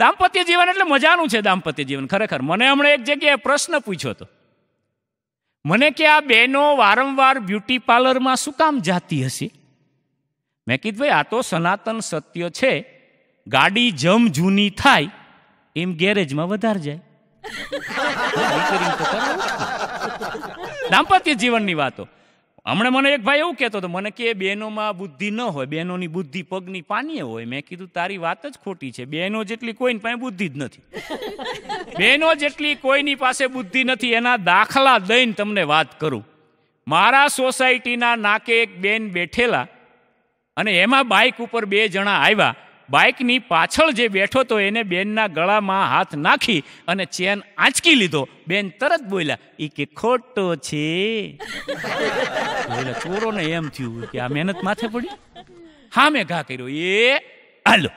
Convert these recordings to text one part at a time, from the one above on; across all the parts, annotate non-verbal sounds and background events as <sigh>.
દાંપત્ય જીવન એટલે મજાનું છે દાંપત્ય જીવન ખરેખર મને હમણાં એક જગ્યાએ પ્રશ્ન પૂછ્યો હતો મને કે આ બહેનો વારંવાર બ્યુટી પાર્લરમાં શું કામ જાતી હશે મેં કીધું ભાઈ આ તો સનાતન સત્ય છે ગાડી જમ જૂની થાય એમ ગેરેજમાં વધારે જાય <laughs> દાંપત્ય જીવનની વાતો હમણાં મને એક ભાઈ એવું કહેતો હતો મને કે બહેનોમાં બુદ્ધિ ન હોય બહેનોની બુદ્ધિ પગની પાનીએ હોય મેં કીધું તારી વાત જ ખોટી છે બહેનો જેટલી કોઈની પાસે બુદ્ધિ જ નથી બહેનો જેટલી કોઈની પાસે બુદ્ધિ નથી એના દાખલા દઈને તમને વાત કરું મારા સોસાયટીના નાકે એક બેન બેઠેલા અને એમાં બાઇક ઉપર બે જણા આવ્યા બાઇકની પાછળ જે બેઠો તો એને બેનના ગળામાં હાથ નાખી અને ચેન આંચકી લીધો બેન તરત બોલ્યા એ કે ખોટો છે એટલે ચોરોને એમ થયું કે આ મહેનત માથે પડી હા મેં ઘા કર્યો એ હાલો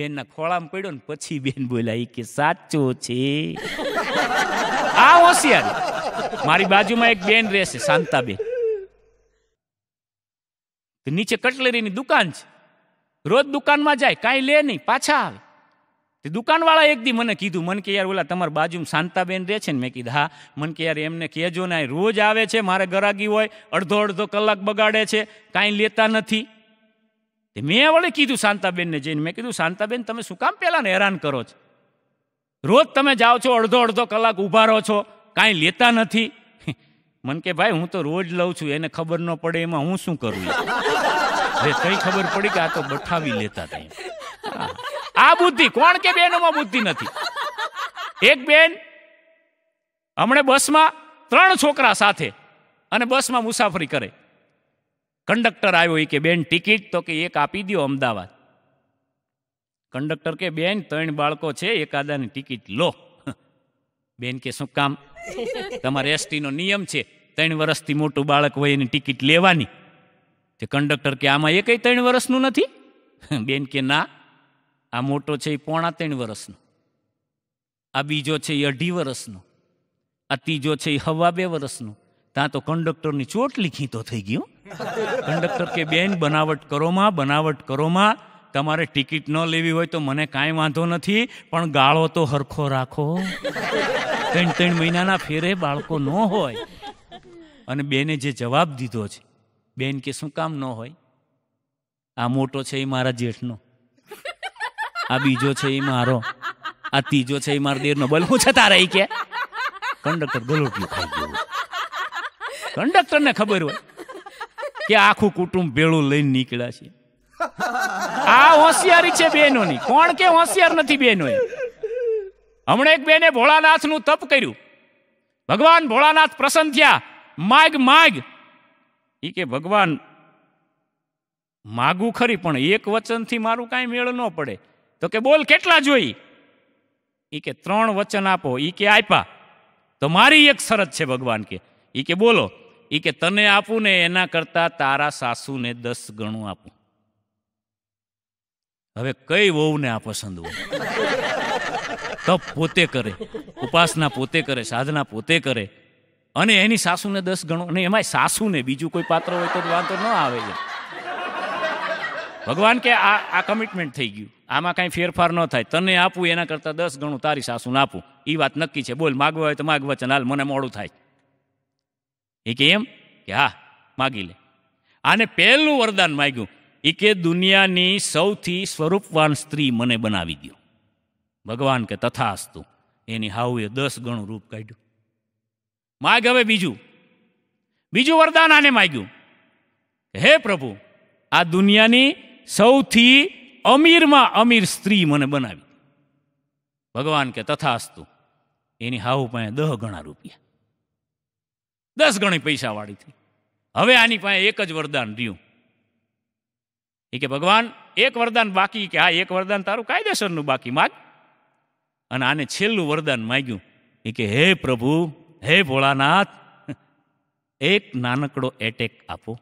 બેનના ખોળામાં પડ્યો ને પછી બેન બોલ્યા એ કે સાચો છે આ હોશિયાર મારી બાજુમાં એક બેન રહેશે શાંતાબેન નીચે કટલેરીની દુકાન છે રોજ દુકાનમાં જાય કાંઈ લે નહીં પાછા આવે તે દુકાનવાળા એક દી મને કીધું મન કે યાર ઓલા તમારા બાજુમાં શાંતાબેન રહે છે ને મેં કીધું હા મન કે યાર એમને કહેજો ને રોજ આવે છે મારે ગરાગી હોય અડધો અડધો કલાક બગાડે છે કાંઈ લેતા નથી તે મેં વળી કીધું શાંતાબેનને જઈને મેં કીધું શાંતાબેન તમે શું કામ પહેલાંને હેરાન કરો છો રોજ તમે જાઓ છો અડધો અડધો કલાક ઊભા રહો છો કાંઈ લેતા નથી <laughs> મન કે ભાઈ હું તો રોજ લઉં છું એને ખબર ન પડે એમાં હું શું કરું કઈ ખબર પડી કે આ તો બઠાવી લેતા હતા આ બુદ્ધિ કોણ કે બેનોમાં બુદ્ધિ નથી એક બેન હમણે બસમાં ત્રણ છોકરા સાથે અને બસમાં મુસાફરી કરે કંડક્ટર આવ્યો એ કે બેન ટિકિટ તો કે એક આપી દો અમદાવાદ કંડક્ટર કે બેન ત્રણ બાળકો છે એકાદાની ટિકિટ લો બેન કે શું કામ તમારે એસટીનો નિયમ છે ત્રણ વર્ષથી મોટું બાળક હોય એની ટિકિટ લેવાની તે કંડક્ટર કે આમાં એકય ત્રણ વર્ષનું નથી બેન કે ના આ મોટો છે એ પોણા ત્રણ વર્ષનો આ બીજો છે એ અઢી વર્ષનો આ ત્રીજો છે એ હવા બે વર્ષનો ત્યાં તો કંડક્ટરની લીખી તો થઈ ગયું કંડક્ટર કે બેન બનાવટ કરોમાં બનાવટ કરોમાં તમારે ટિકિટ ન લેવી હોય તો મને કાંઈ વાંધો નથી પણ ગાળો તો હરખો રાખો ત્રણ ત્રણ મહિનાના ફેરે બાળકો ન હોય અને બેને જે જવાબ દીધો છે બેન કે શું કામ ન હોય આ મોટો છે એ મારા જેઠનો આ બીજો છે એ મારો આ ત્રીજો છે એ મારા દેરનો બોલ હું છતાં રહી કે કંડક્ટર ગલોટ્યું ખાઈ ગયું કંડક્ટરને ખબર હોય કે આખું કુટુંબ ભેળું લઈને નીકળ્યા છે આ હોશિયારી છે બહેનોની કોણ કે હોશિયાર નથી બહેનોએ હમણાં એક બેને ભોળાનાથનું તપ કર્યું ભગવાન ભોળાનાથ પ્રસન્ન થયા માગ માગ એ કે ભગવાન માગું ખરી પણ એક વચનથી મારું કાંઈ મેળ ન પડે તો કે બોલ કેટલા જોઈ એ કે ત્રણ વચન આપો એ કે આપ્યા તો મારી એક શરત છે ભગવાન કે એ કે બોલો એ કે તને આપું ને એના કરતાં તારા સાસુને દસ ગણું આપું હવે કઈ વહુને આ પસંદ હોય તપ પોતે કરે ઉપાસના પોતે કરે સાધના પોતે કરે અને એની સાસુને દસ ગણો અને એમાંય સાસુને બીજું કોઈ પાત્ર હોય તો વાંધો ન આવે છે ભગવાન કે આ આ કમિટમેન્ટ થઈ ગયું આમાં કાંઈ ફેરફાર ન થાય તને આપું એના કરતાં દસ ગણું તારી સાસુને આપું એ વાત નક્કી છે બોલ માગવા હોય તો માગ વચન હાલ મને મોડું થાય એ કે એમ કે હા માગી લે આને પહેલું વરદાન માગ્યું એ કે દુનિયાની સૌથી સ્વરૂપવાન સ્ત્રી મને બનાવી દો ભગવાન કે તથાસ્તુ એની હાઉએ દસ ગણું રૂપ કાઢ્યું માગ હવે બીજું બીજું વરદાન આને માગ્યું હે પ્રભુ આ દુનિયાની સૌથી અમીરમાં અમીર સ્ત્રી મને બનાવી ભગવાન કે તથાસ્તુ એની હાવ પાસે દહ ગણા રૂપિયા દસ ગણી પૈસાવાળી થઈ હવે આની પાસે એક જ વરદાન રહ્યું એ કે ભગવાન એક વરદાન બાકી કે હા એક વરદાન તારું કાયદેસરનું બાકી માગ અને આને છેલ્લું વરદાન માગ્યું એ કે હે પ્રભુ હે ભોળાનાથ એક નાનકડો એટેક આપો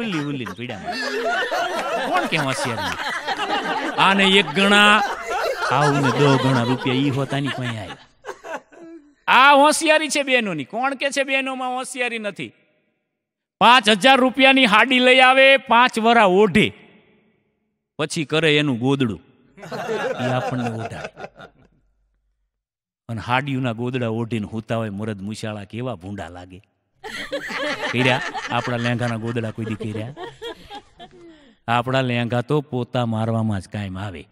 ઉલી ઉલી કોણ કેવા શિયાળ આને એક ગણા આવું ને રૂપિયા ઈ હોતાની કોઈ આવ્યા આ હોશિયારી છે બહેનોની કોણ કે છે બહેનોમાં હોશિયારી નથી પાંચ હજાર રૂપિયાની હાડી લઈ આવે પાંચ વરા ઓઢે પછી કરે એનું ગોદડું એ આપણને ઓઢાય અને હાડિયુના ગોદડા ઓઢીને હોતા હોય મરદ મુશાળા કેવા ભૂંડા લાગે કર્યા આપણા લેંઘાના ગોદડા કોઈ દી કર્યા આપણા લેંઘા તો પોતા મારવામાં જ કાયમ આવે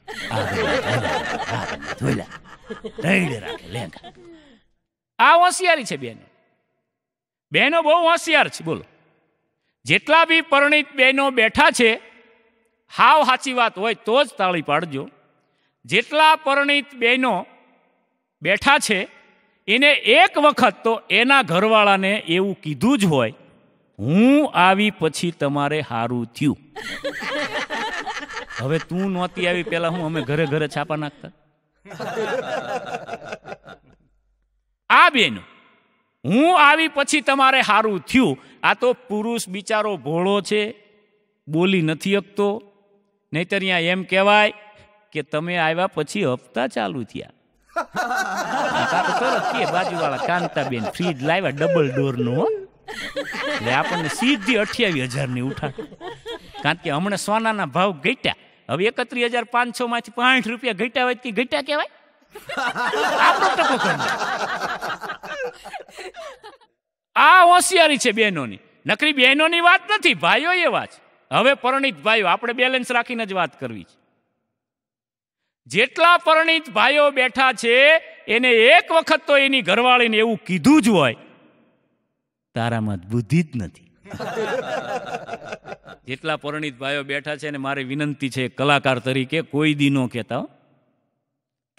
આ હોશિયારી છે બેનો બહેનો બહુ હોશિયાર છે બોલો જેટલા બી પરણિત બહેનો બેઠા છે હાવ સાચી વાત હોય તો જ તાળી પાડજો જેટલા પરણિત બહેનો બેઠા છે એને એક વખત તો એના ઘરવાળાને એવું કીધું જ હોય હું આવી પછી તમારે હારું થયું હવે તું નહોતી આવી પેલા હું અમે ઘરે ઘરે છાપા નાખતા આ બેન હું આવી પછી તમારે હારું થયું આ તો પુરુષ બિચારો ભોળો છે બોલી નથી શકતો નહીતર અહીંયા એમ કહેવાય કે તમે આવ્યા પછી હપ્તા ચાલુ થયા સરસ કે બાજુવાળા કાંતાબેન ફ્રીજ લાવ્યા ડબલ ડોરનું હો એટલે આપણને સીધી અઠ્યાવીસ હજારની ઉઠાણ કારણ કે હમણાં સોનાના ભાવ ઘટ્યા હવે એકત્રીસ હજાર પાંચસો માંથી પાંઠ રૂપિયા ઘટ્યા હોય તે ઘટ્યા કહેવાય આ હોશિયારી છે બહેનોની નકરી બહેનોની વાત નથી ભાઈઓ એ વાત હવે પરણિત ભાઈઓ આપણે બેલેન્સ રાખીને જ વાત કરવી છે જેટલા પરણિત ભાઈઓ બેઠા છે એને એક વખત તો એની ઘરવાળીને એવું કીધું જ હોય તારામાં બુદ્ધિ જ નથી <laughs> જેટલા પરણિત ભાઈઓ બેઠા છે ને મારી વિનંતી છે કલાકાર તરીકે કોઈ દી ન કહેતા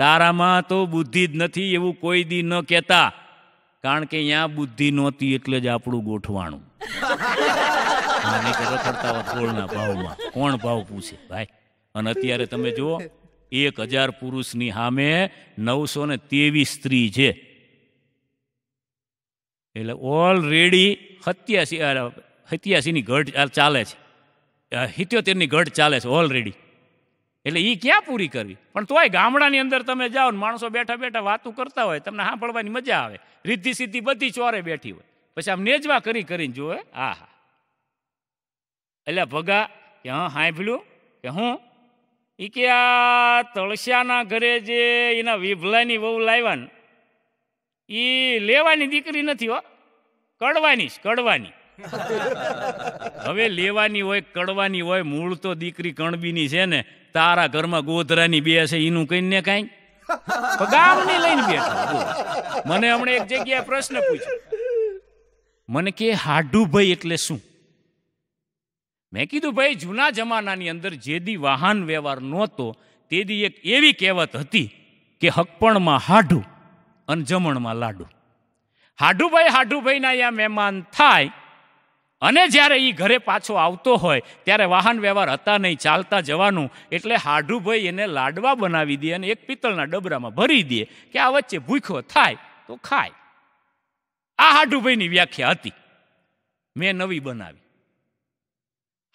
તારામાં તો બુદ્ધિ જ નથી એવું કોઈ દી ન કહેતા કારણ કે અહીંયા બુદ્ધિ નહોતી એટલે જ આપણું ગોઠવાણું <laughs> ભાવમાં કોણ ભાવ પૂછે ભાઈ અને અત્યારે તમે જુઓ એક હજાર પુરુષની સામે નવસો ને ત્રેવીસ સ્ત્રી છે એટલે ઓલરેડી સત્યાસી સત્યાસીની ઘટ ચાલે છે સિત્યોતેરની ઘટ ચાલે છે ઓલરેડી એટલે એ ક્યાં પૂરી કરવી પણ તોય ગામડાની અંદર તમે જાઓ ને માણસો બેઠા બેઠા વાતો કરતા હોય તમને સાંભળવાની મજા આવે રીધી સીધી બધી ચોરે બેઠી હોય પછી આમ નેજવા કરી કરીને જોવે આ હા એટલે ભગા કે હા સાંભળ્યું કે હું એ કે આ તળસ્યાના ઘરે જે એના વિભલાની વહુ લાવ્યા ને એ લેવાની દીકરી નથી હો કડવાની જ કડવાની <laughs> હવે લેવાની હોય કડવાની હોય મૂળ તો દીકરી કણબીની છે ને તારા ઘરમાં ગોધરાની બે છે એનું કઈને કાંઈ ગામની લઈને બે મને હમણાં એક જગ્યાએ પ્રશ્ન પૂછ્યો મને કે હાડુભાઈ એટલે શું મેં કીધું ભાઈ જૂના જમાનાની અંદર જે દી વાહન વ્યવહાર નહોતો તેદી એક એવી કહેવત હતી કે હકપણમાં હાઢું અને જમણમાં લાડુ હાડુભાઈ હાડુભાઈના અહીંયા મહેમાન થાય અને જ્યારે એ ઘરે પાછો આવતો હોય ત્યારે વાહન વ્યવહાર હતા નહીં ચાલતા જવાનું એટલે હાડુભાઈ એને લાડવા બનાવી દે અને એક પિત્તળના ડબરામાં ભરી દે કે આ વચ્ચે ભૂખો થાય તો ખાય આ હાડુભાઈની વ્યાખ્યા હતી મેં નવી બનાવી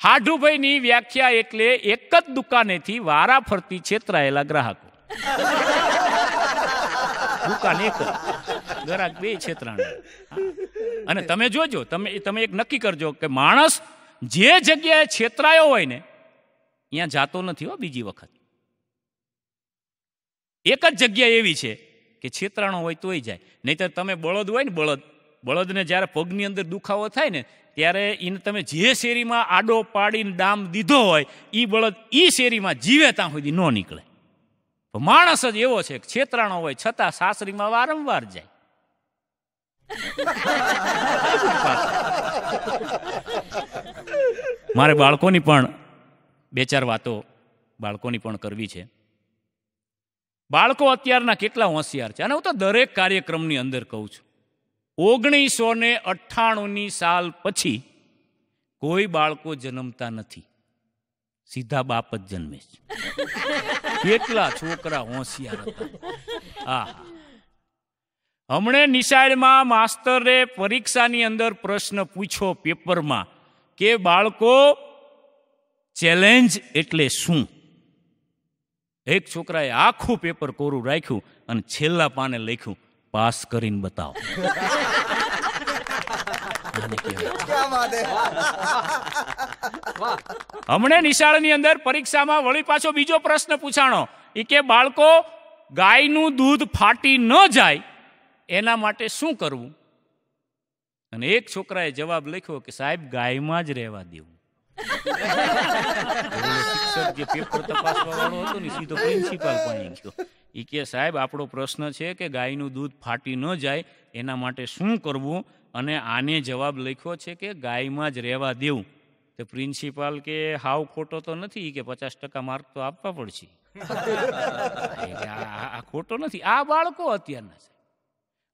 હાઢુભાઈની વ્યાખ્યા એટલે એક જ દુકાનેથી વારા ફરતી છેતરાયેલા ગ્રાહકો દુકાન એક ગ્રાહક બે છેતરાણા અને તમે જોજો તમે તમે એક નક્કી કરજો કે માણસ જે જગ્યાએ છેતરાયો હોય ને ત્યાં જાતો નથી હો બીજી વખત એક જ જગ્યા એવી છે કે છેતરાણો હોય તોય જાય નહીતર તમે બળદ હોય ને બળદ બળદને જ્યારે પગની અંદર દુખાવો થાય ને ત્યારે એને તમે જે શેરીમાં આડો પાડીને ડામ દીધો હોય એ બળદ એ શેરીમાં જીવે ત્યાં સુધી ન નીકળે માણસ જ એવો છે છેતરાણો હોય છતાં સાસરીમાં વારંવાર જાય <laughs> મારે બાળકોની પણ બે ચાર વાતો બાળકોની પણ કરવી છે બાળકો અત્યારના કેટલા હોશિયાર છે અને હું તો દરેક કાર્યક્રમની અંદર કહું છું ઓગણીસો ને અઠ્ઠાણુંની સાલ પછી કોઈ બાળકો જન્મતા નથી સીધા બાપ જ જન્મે છે કેટલા છોકરા હોશિયાર હતા હા હમણે નિશાળમાં માસ્તરે પરીક્ષાની અંદર પ્રશ્ન પૂછ્યો પેપરમાં કે બાળકો ચેલેન્જ એટલે શું એક છોકરાએ આખું પેપર કોરું રાખ્યું અને છેલ્લા પાને લખ્યું પાસ કરીને બતાવો હમણે નિશાળની અંદર પરીક્ષામાં વળી પાછો બીજો પ્રશ્ન પૂછાણો એ કે બાળકો ગાયનું દૂધ ફાટી ન જાય એના માટે શું કરવું અને એક છોકરાએ જવાબ લખ્યો કે સાહેબ ગાયમાં જ રહેવા દેવું જે પેપર તપાસવા વાળો હતો ને સીધો પ્રિન્સિપાલ પણ ગયો એ કે સાહેબ આપણો પ્રશ્ન છે કે ગાયનું દૂધ ફાટી ન જાય એના માટે શું કરવું અને આને જવાબ લખ્યો છે કે ગાયમાં જ રહેવા દેવું તો પ્રિન્સિપાલ કે હાવ ખોટો તો નથી કે પચાસ ટકા માર્ક તો આપવા પડશે આ ખોટો નથી આ બાળકો અત્યારના છે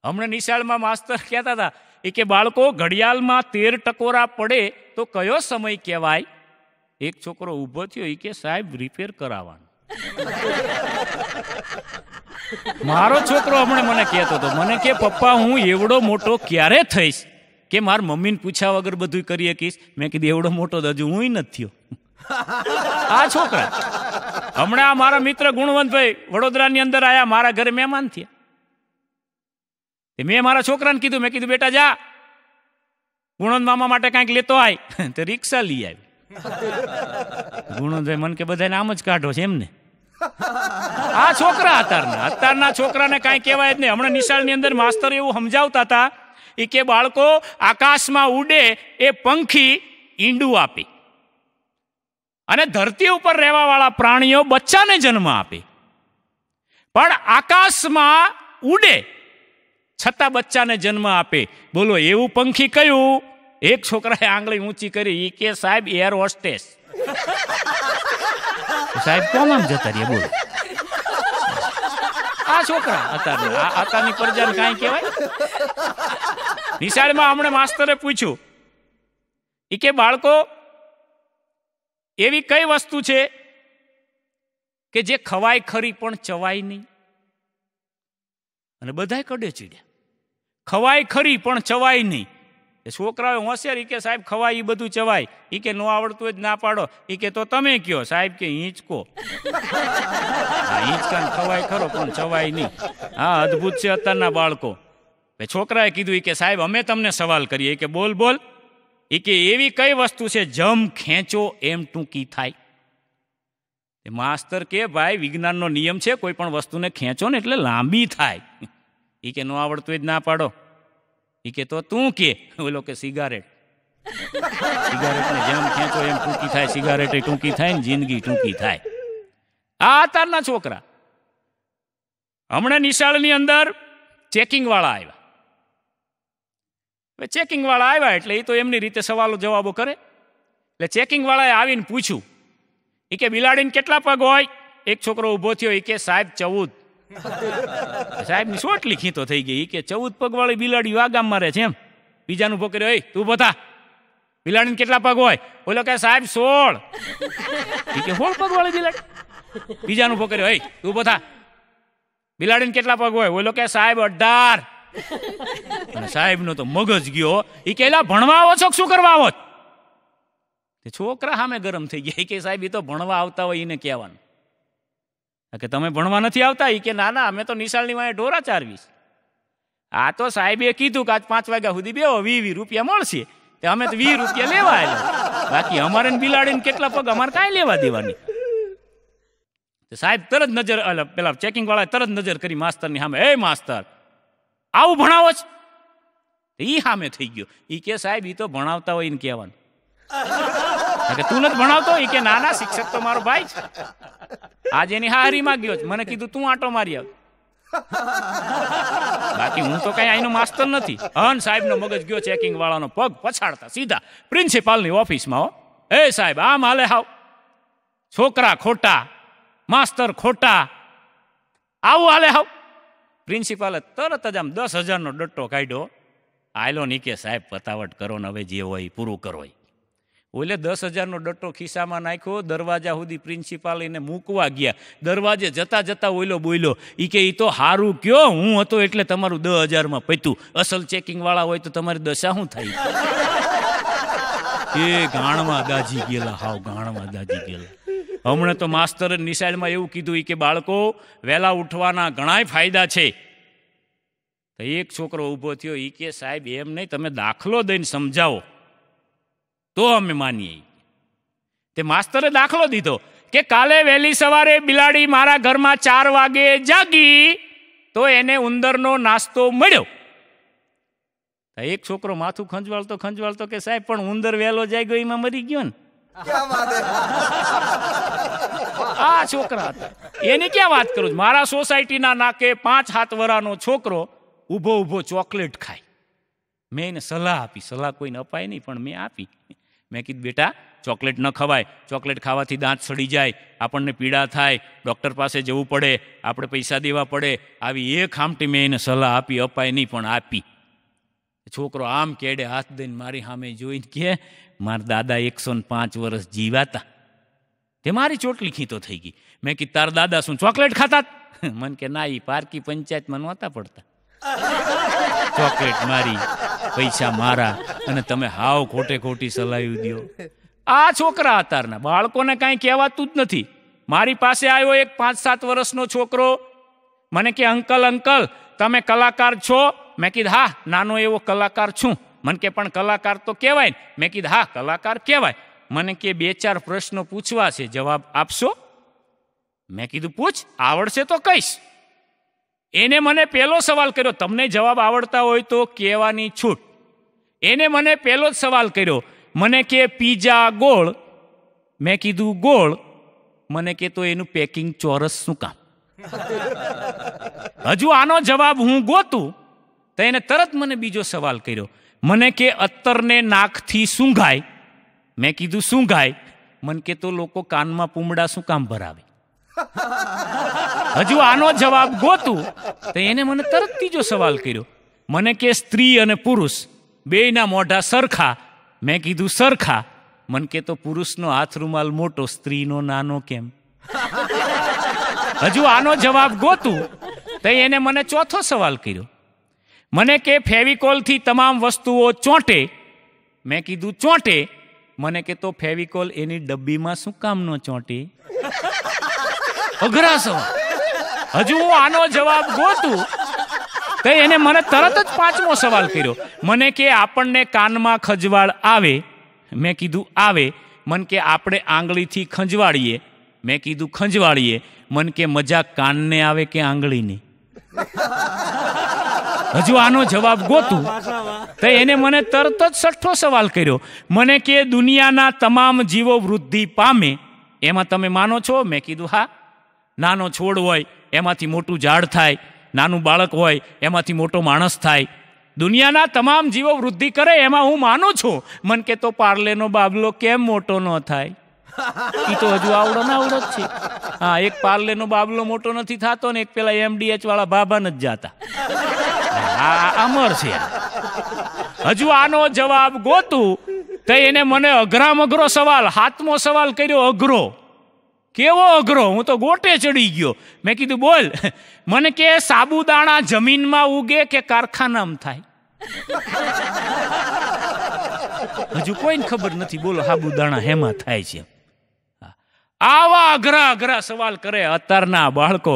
હમણાં નિશાળમાં માસ્તર કહેતા હતા એ કે બાળકો ઘડિયાળમાં તેર ટકોરા પડે તો કયો સમય કહેવાય એક છોકરો ઊભો થયો એ કે સાહેબ રિપેર કરાવવાનો <laughs> મારો છોકરો હમણાં મને કહેતો હતો મને કે પપ્પા હું એવડો મોટો ક્યારે થઈશ કે માર મમ્મીને પૂછ્યા વગર બધું કરી શકીશ મેં કીધું એવડો મોટો તો હજુ હું નથી થયો <laughs> આ છોકરા હમણાં આ મારા મિત્ર ગુણવંતભાઈ વડોદરાની અંદર આવ્યા મારા ઘરે મહેમાન થયા મેં મારા છોકરાને કીધું મેં કીધું બેટા જા ગુણવંત મામા માટે કાંઈક લેતો આય <laughs> તો રિક્ષા લઈ આવી <laughs> ગુણોદય મન કે બધાને આમ જ કાઢો છે એમને આ છોકરા અત્યારના અત્યારના છોકરાને કાંઈ કહેવાય જ નહીં હમણાં નિશાળની અંદર માસ્તર એવું સમજાવતા હતા એ કે બાળકો આકાશમાં ઉડે એ પંખી ઈંડું આપે અને ધરતી ઉપર રહેવાવાળા પ્રાણીઓ બચ્ચાને જન્મ આપે પણ આકાશમાં ઉડે છતાં બચ્ચાને જન્મ આપે બોલો એવું પંખી કયું એક છોકરાએ આંગળી ઊંચી કરી ઈ કે સાહેબ એર હોસ્ટેસ સાહેબ કોમ આમ જતા રહ્યા બોલો આ છોકરા અત્યારના અત્યારની પરજાને કાંઈ કહેવાય નિશાળમાં હમણે માસ્તરે પૂછ્યું એ કે બાળકો એવી કઈ વસ્તુ છે કે જે ખવાય ખરી પણ ચવાય નહીં અને બધાય કડે ચીડ્યા ખવાય ખરી પણ ચવાય નહીં એ છોકરાઓ હોશિયાર કે સાહેબ ખવાય એ બધું ચવાય એ કે ન આવડતું જ ના પાડો એ કે તો તમે કયો સાહેબ કે હિંચકો હિંચકાને ખવાય ખરો પણ ચવાય નહીં હા અદ્ભુત છે અત્યારના બાળકો છોકરાએ કીધું એ કે સાહેબ અમે તમને સવાલ કરીએ કે બોલ બોલ એ કે એવી કઈ વસ્તુ છે જમ ખેંચો એમ ટૂંકી થાય માસ્તર કે ભાઈ વિજ્ઞાનનો નિયમ છે કોઈ પણ વસ્તુને ખેંચો ને એટલે લાંબી થાય એ કે ન આવડતું જ ના પાડો એ કે તો તું કે ઓલો કે સિગારેટ સિગારેટને જેમ ખેંચો એમ ટૂંકી થાય સિગારેટ ટૂંકી થાય ને જિંદગી ટૂંકી થાય આ અત્યારના છોકરા હમણાં નિશાળની અંદર ચેકિંગવાળા આવ્યા હવે ચેકિંગવાળા આવ્યા એટલે એ તો એમની રીતે સવાલો જવાબો કરે એટલે ચેકિંગવાળાએ આવીને પૂછ્યું એ કે બિલાડીને કેટલા પગ હોય એક છોકરો ઊભો થયો એ કે સાહેબ ચૌદ <laughs> સાહેબની સોટલી તો થઈ ગઈ કે ચૌદ પગવાળી બિલાડી આ ગામમાં રહે છે એમ બીજાનું પોકરી હોય તું પોતા બિલાડીને કેટલા પગ હોય ઓલો કે સાહેબ સોળ કે સોળ પગવાળી બિલાડી બીજાનું પોકરી હોય તું પોતા બિલાડીને કેટલા પગ હોય ઓલો કે સાહેબ અઢાર અને સાહેબનો તો મગજ ગયો એ કેલા ભણવા આવો છો શું કરવા આવો છોકરા સામે ગરમ થઈ ગયા કે સાહેબ એ તો ભણવા આવતા હોય એને કહેવાનું કે તમે ભણવા નથી આવતા એ કે ના ના અમે તો નિશાળની વાંહે ઢોરા ચારવી છે આ તો સાહેબે કીધું કે આજ પાંચ વાગ્યા સુધી બેવો વી વી રૂપિયા મળશે તે અમે તો વી રૂપિયા લેવા આવ્યા બાકી અમારે બિલાડીને કેટલા પગ અમારે કાંઈ લેવા દેવાની સાહેબ તરત નજર પેલા ચેકિંગ વાળા તરત નજર કરી માસ્તરની સામે હે માસ્તર આવું ભણાવો છે એ સામે થઈ ગયો એ કે સાહેબ એ તો ભણાવતા હોય ને કહેવાનું કે તું નથી ભણાવતો એ કે ના ના શિક્ષક તો મારો ભાઈ છે આજ એની હારીમાં ગયો મને કીધું તું આંટો મારી આવ બાકી હું તો કઈ આઈનો માસ્તર નથી હન સાહેબનો મગજ ગયો ચેકિંગ વાળાનો પગ પછાડતા સીધા પ્રિન્સિપાલની ઓફિસમાં હો એ સાહેબ આમ હાલે હાવ છોકરા ખોટા માસ્તર ખોટા આવું હાલે હાવ પ્રિન્સિપાલે તરત જ આમ દસ હજારનો ડટ્ટો કાઢ્યો આયલો નીકે સાહેબ પતાવટ કરો ને હવે જે હોય પૂરું કરો હોય ઓલે દસ હજારનો ડટ્ટો ખિસ્સામાં નાખ્યો દરવાજા સુધી પ્રિન્સિપાલ એને મૂકવા ગયા દરવાજે જતાં જતાં ઓઈલો બોલ્યો એ કે એ તો હારું કયો હું હતો એટલે તમારું દસ હજારમાં પત્યું અસલ ચેકિંગવાળા હોય તો તમારી દશા શું થાય એ ગાણમાં દાજી ગયેલા હાવ ગાણમાં દાજી ગયેલા હમણાં તો માસ્તર નિશાળમાં એવું કીધું કે બાળકો વહેલા ઉઠવાના ઘણાય ફાયદા છે તો એક છોકરો ઊભો થયો એ કે સાહેબ એમ નહીં તમે દાખલો દઈને સમજાવો તો અમે માનીએ તે માસ્તરે દાખલો દીધો કે કાલે વહેલી સવારે બિલાડી મારા ઘરમાં ચાર વાગે જાગી તો એને ઉંદરનો નાસ્તો મળ્યો એક છોકરો માથું ખંજવાળતો ખંજવાળતો કે સાહેબ પણ ઉંદર વહેલો જાય ગયો એમાં મરી ગયો ને આ છોકરા હતા એની ક્યાં વાત કરું છું મારા સોસાયટીના નાકે પાંચ હાથ વરાનો છોકરો ઊભો ઊભો ચોકલેટ ખાય મેં એને સલાહ આપી સલાહ કોઈને અપાય નહીં પણ મેં આપી મેં કીધું બેટા ચોકલેટ ન ખવાય ચોકલેટ ખાવાથી દાંત સડી જાય આપણને પીડા થાય ડૉક્ટર પાસે જવું પડે આપણે પૈસા દેવા પડે આવી એક આમટી મેં એને સલાહ આપી અપાય નહીં પણ આપી છોકરો આમ કેડે હાથ દઈને મારી સામે જોઈને કે મારા દાદા એકસો ને પાંચ વર્ષ જીવાતા તે મારી ચોટલી ખીતો થઈ ગઈ મેં કીધું તાર દાદા શું ચોકલેટ ખાતા મન કે ના એ પારકી પંચાયત મનવાતા પડતા ચોકલેટ મારી પૈસા મારા અને તમે હાવ ખોટે ખોટી સલાહી દો આ છોકરા અતારના બાળકોને કાંઈ કહેવાતું જ નથી મારી પાસે આવ્યો એક પાંચ સાત વર્ષનો છોકરો મને કે અંકલ અંકલ તમે કલાકાર છો મેં કીધું હા નાનો એવો કલાકાર છું મને કે પણ કલાકાર તો કહેવાય ને મેં કીધું હા કલાકાર કહેવાય મને કે બે ચાર પ્રશ્નો પૂછવા છે જવાબ આપશો મેં કીધું પૂછ આવડશે તો કહીશ એને મને પહેલો સવાલ કર્યો તમને જવાબ આવડતા હોય તો કહેવાની છૂટ એને મને પહેલો જ સવાલ કર્યો મને કે પીઝા ગોળ મેં કીધું ગોળ મને કે તો એનું પેકિંગ ચોરસ શું કામ <laughs> હજુ આનો જવાબ હું ગોતું તો એને તરત મને બીજો સવાલ કર્યો મને કે અત્તરને નાકથી સૂંઘાય મેં કીધું સૂંઘાય મને કે તો લોકો કાનમાં પૂમડા શું કામ ભરાવે <laughs> હજુ આનો જવાબ ગોતું તો એને મને તરત ત્રીજો સવાલ કર્યો મને કે સ્ત્રી અને પુરુષ બેયના મોઢા સરખા મેં કીધું સરખા મને કે તો પુરુષનો હાથ રૂમાલ મોટો સ્ત્રીનો નાનો કેમ હજુ આનો જવાબ ગોતું તો એને મને ચોથો સવાલ કર્યો મને કે ફેવિકોલથી તમામ વસ્તુઓ ચોંટે મેં કીધું ચોંટે મને કે તો ફેવિકોલ એની ડબ્બીમાં શું કામનો ચોંટી અઘરા સવાલ હજુ હું આનો જવાબ ગોતું તો એને મને તરત જ પાંચમો સવાલ કર્યો મને કે આપણને કાનમાં ખંજવાળ આવે મેં કીધું આવે મન કે આપણે આંગળીથી ખંજવાળીએ મેં કીધું ખંજવાળીએ મન કે મજા કાનને આવે કે આંગળીની હજુ આનો જવાબ ગોતું તો એને મને તરત જ છઠ્ઠો સવાલ કર્યો મને કે દુનિયાના તમામ જીવો વૃદ્ધિ પામે એમાં તમે માનો છો મેં કીધું હા નાનો છોડ હોય એમાંથી મોટું ઝાડ થાય નાનું બાળક હોય એમાંથી મોટો માણસ થાય દુનિયાના તમામ જીવો વૃદ્ધિ કરે એમાં હું માનું છું મન કે તો પાર્લેનો બાબલો કેમ મોટો ન થાય એ તો હજુ આવડો ના આવડો જ છે હા એક પાર્લેનો બાબલો મોટો નથી થતો ને એક પેલા એમડીએચ વાળા બાબા જ જાતા આ અમર છે હજુ આનો જવાબ ગોતું તો એને મને અઘરામ અઘરો સવાલ હાથમો સવાલ કર્યો અઘરો કેવો અઘરો હું તો ગોટે ચડી ગયો મેં કીધું બોલ મને કે સાબુદાણા જમીનમાં ઉગે કે કારખાનામાં થાય હજુ કોઈને ખબર નથી બોલો સાબુદાણા હેમાં થાય છે આવા અઘરા અઘરા સવાલ કરે અત્યારના બાળકો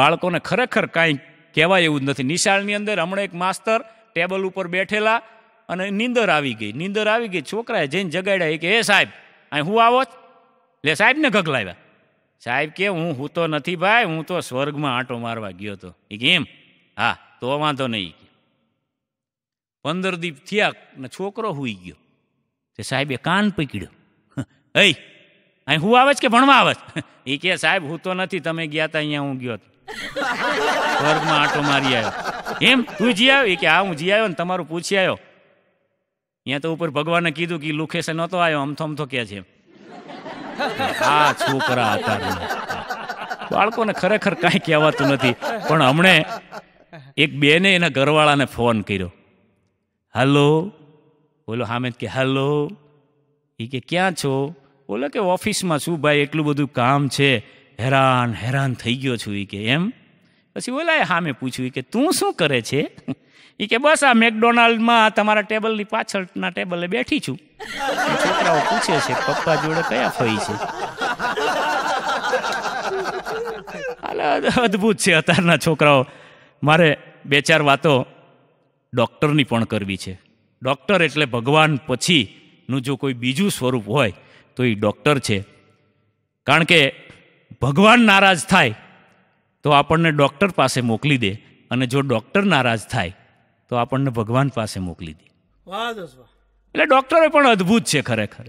બાળકોને ખરેખર કાંઈ કહેવાય એવું નથી નિશાળની અંદર હમણાં એક માસ્તર ટેબલ ઉપર બેઠેલા અને નીંદર આવી ગઈ નીંદર આવી ગઈ છોકરાએ જઈને જગાડ્યા કે હે સાહેબ અહીં હું આવો લે સાહેબને ઘગલાવ્યા સાહેબ કે હું હું તો નથી ભાઈ હું તો સ્વર્ગમાં આંટો મારવા ગયો હતો એ કેમ હા તો વાંધો નહીં પંદર દીપ થયા ને છોકરો હુઈ ગયો તે સાહેબે કાન પકડ્યો હઈ અહીં હું આવે કે ભણવા આવે એ કે સાહેબ હું તો નથી તમે ગયા તા અહીંયા હું ગયો હતો સ્વર્ગમાં આંટો મારી આવ્યો એમ તું જી આવ્યો એ કે હા હું જી આવ્યો ને તમારું પૂછી આવ્યો અહીંયા તો ઉપર ભગવાને કીધું કે લોકેશન નહોતો આવ્યો અમથો અમથો આમ કે છે એમ આ છોકરા હતા બાળકોને ખરેખર કાંઈ કહેવાતું નથી પણ હમણે એક બેને એના ઘરવાળાને ફોન કર્યો હલો બોલો હામે કે હલો એ કે ક્યાં છો બોલો કે ઓફિસમાં છું ભાઈ એટલું બધું કામ છે હેરાન હેરાન થઈ ગયો છું એ કે એમ પછી બોલા હામે પૂછ્યું કે તું શું કરે છે એ કે બસ આ મેકડોનાલ્ડમાં તમારા ટેબલની પાછળના ટેબલે બેઠી છું છોકરાઓ પૂછે છે પપ્પા જોડે કયા ફઈ છે અદ્ભુત છે અત્યારના છોકરાઓ મારે બે ચાર વાતો ડૉક્ટરની પણ કરવી છે ડૉક્ટર એટલે ભગવાન પછીનું જો કોઈ બીજું સ્વરૂપ હોય તો એ ડૉક્ટર છે કારણ કે ભગવાન નારાજ થાય તો આપણને ડૉક્ટર પાસે મોકલી દે અને જો ડૉક્ટર નારાજ થાય તો આપણને ભગવાન પાસે મોકલી દે એટલે ડૉક્ટરે પણ અદ્ભુત છે ખરેખર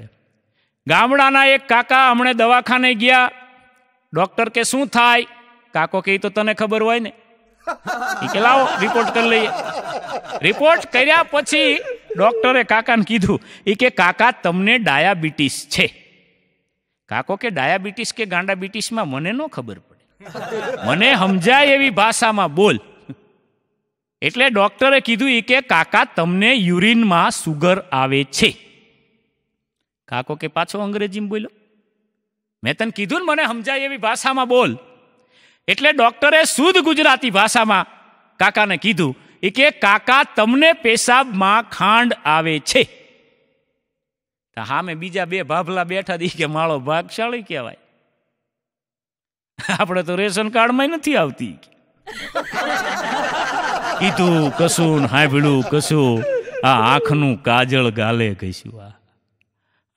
ગામડાના એક કાકા હમણે દવાખાને ગયા ડૉક્ટર કે શું થાય કાકો કે તો તને ખબર હોય ને <laughs> કે લાવો રિપોર્ટ કરી લઈએ રિપોર્ટ કર્યા પછી ડોક્ટરે કાકાને કીધું એ કે કાકા તમને ડાયાબિટીસ છે કાકો કે ડાયાબિટીસ કે ગાંડાબિટીસમાં મને ન ખબર પડે મને સમજાય એવી ભાષામાં બોલ એટલે ડૉક્ટરે કીધું એ કે કાકા તમને યુરિનમાં સુગર આવે છે કાકો કે પાછો અંગ્રેજીમાં બોલ્યો મેં તને કીધું ને મને સમજાય એવી ભાષામાં બોલ એટલે ડૉક્ટરે શુદ્ધ ગુજરાતી ભાષામાં કાકાને કીધું એ કે કાકા તમને પેશાબમાં ખાંડ આવે છે હા મેં બીજા બે ભાભલા બેઠા દી કે માળો ભાગશાળી કહેવાય <laughs> આપણે તો રેશન કાર્ડમાં નથી આવતી કીધું કશું હાંભળ્યું કશું આ આંખનું કાજળ ગાલે કહીશું આ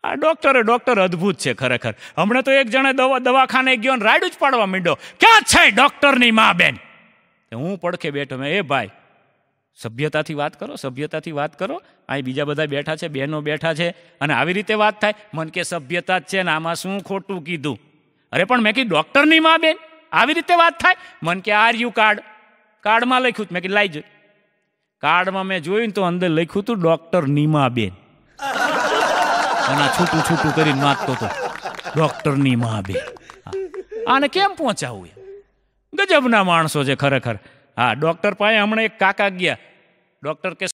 આ ડોક્ટરે ડોક્ટર અદ્ભુત છે ખરેખર હમણાં તો એક જણે દવા દવાખાને ગયો ને રાડું જ પાડવા માંડ્યો ક્યાં છે ડોક્ટરની મા બેન હું પડખે બેઠો મેં એ ભાઈ સભ્યતાથી વાત કરો સભ્યતાથી વાત કરો અહીં બીજા બધા બેઠા છે બહેનો બેઠા છે અને આવી રીતે વાત થાય મન કે સભ્યતા જ છે ને આમાં શું ખોટું કીધું અરે પણ મેં કીધું ડૉક્ટરની માં બેન આવી રીતે વાત થાય મન કે આર યુ કાર્ડ કાર્ડમાં લખ્યું મેં કે લાવી કાર્ડમાં મેં જોયું તો અંદર લખ્યું હતું ડૉક્ટર નીમાબેન અને છૂટું છૂટું કરીને માગતો હતો ડૉક્ટર નીમાબેન આને કેમ પહોંચાવું એ ગજબના માણસો છે ખરેખર હા ડૉક્ટર પાસે હમણાં એક કાકા ગયા ડોક્ટર કે